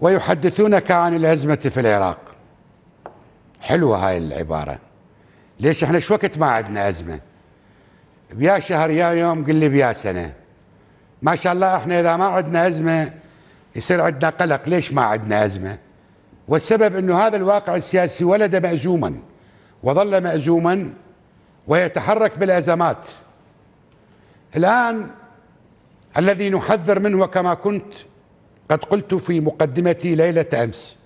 ويحدثونك عن الأزمة في العراق حلوة هاي العبارة ليش احنا شو وقت ما عندنا أزمة بيا شهر يا يوم قل لي بيا سنة ما شاء الله احنا إذا ما عندنا أزمة يصير عندنا قلق ليش ما عندنا أزمة والسبب أنه هذا الواقع السياسي ولد مأزوما وظل مأزوما ويتحرك بالأزمات الآن الذي نحذر منه كما كنت قد قلت في مقدمتي ليلة أمس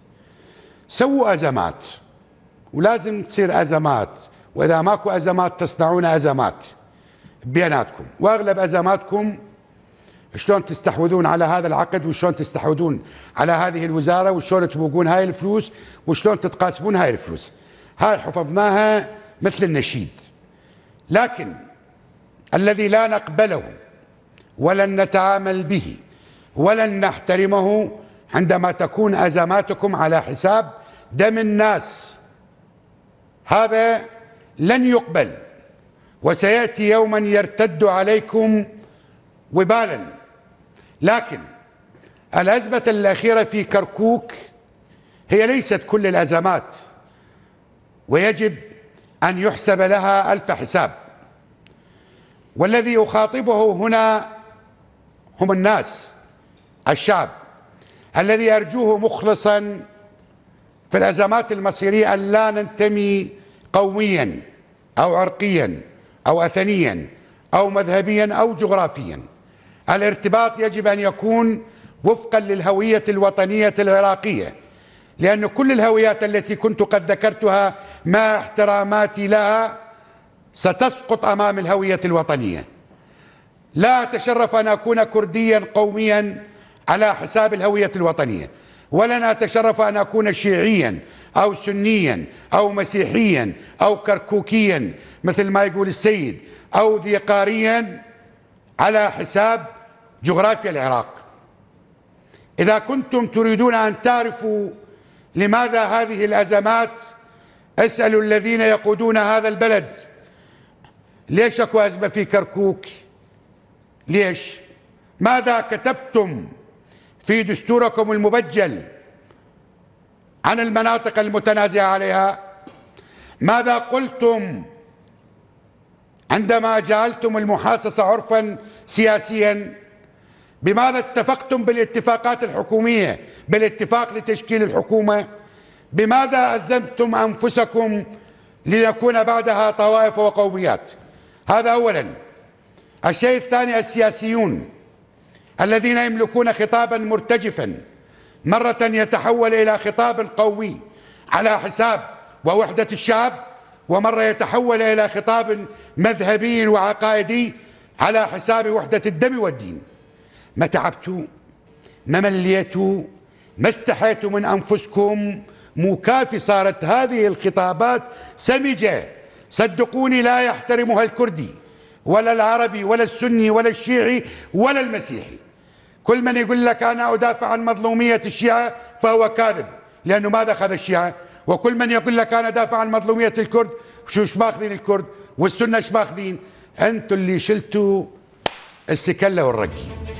سووا أزمات ولازم تصير أزمات وإذا ماكو أزمات تصنعون أزمات بيناتكم وأغلب أزماتكم شلون تستحوذون على هذا العقد وشلون تستحوذون على هذه الوزارة وشلون تبوقون هاي الفلوس وشلون تتقاسمون هاي الفلوس هاي حفظناها مثل النشيد لكن الذي لا نقبله ولن نتعامل به ولن نحترمه عندما تكون أزماتكم على حساب دم الناس هذا لن يقبل وسيأتي يوما يرتد عليكم وبالا لكن الأزمة الأخيرة في كركوك هي ليست كل الأزمات ويجب أن يحسب لها ألف حساب والذي أخاطبه هنا هم الناس الشعب الذي أرجوه مخلصا في الأزمات المصيرية أن لا ننتمي قوميا أو عرقيا أو أثنيا أو مذهبيا أو جغرافيا الارتباط يجب أن يكون وفقا للهوية الوطنية العراقية لأن كل الهويات التي كنت قد ذكرتها مع احتراماتي لها ستسقط أمام الهوية الوطنية لا أتشرف أن أكون كرديا قوميا على حساب الهوية الوطنية ولن أتشرف أن أكون شيعيا أو سنيا أو مسيحيا أو كركوكيا مثل ما يقول السيد أو ذيقاريا على حساب جغرافيا العراق إذا كنتم تريدون أن تعرفوا لماذا هذه الأزمات اسألوا الذين يقودون هذا البلد ليش أكو أزمة في كركوك ليش ماذا كتبتم في دستوركم المبجل عن المناطق المتنازع عليها ماذا قلتم عندما جعلتم المحاصصة عرفا سياسيا بماذا اتفقتم بالاتفاقات الحكومية بالاتفاق لتشكيل الحكومة بماذا ألزمتم أنفسكم لنكون بعدها طوائف وقوميات هذا أولا الشيء الثاني السياسيون الذين يملكون خطابا مرتجفا مرة يتحول إلى خطاب قوي على حساب ووحدة الشعب ومرة يتحول إلى خطاب مذهبي وعقائدي على حساب وحدة الدم والدين ما تعبتوا ما مليتوا ما استحيتوا من أنفسكم مكافي صارت هذه الخطابات سمجة صدقوني لا يحترمها الكردي ولا العربي ولا السني ولا الشيعي ولا المسيحي كل من يقول لك أنا أدافع عن مظلومية الشيعة فهو كاذب لأنه ماذا أخذ الشيعة وكل من يقول لك أنا دافع عن مظلومية الكرد شو شماخذين الكرد والسنة شماخذين أنتم اللي شلتوا السكلة والرقي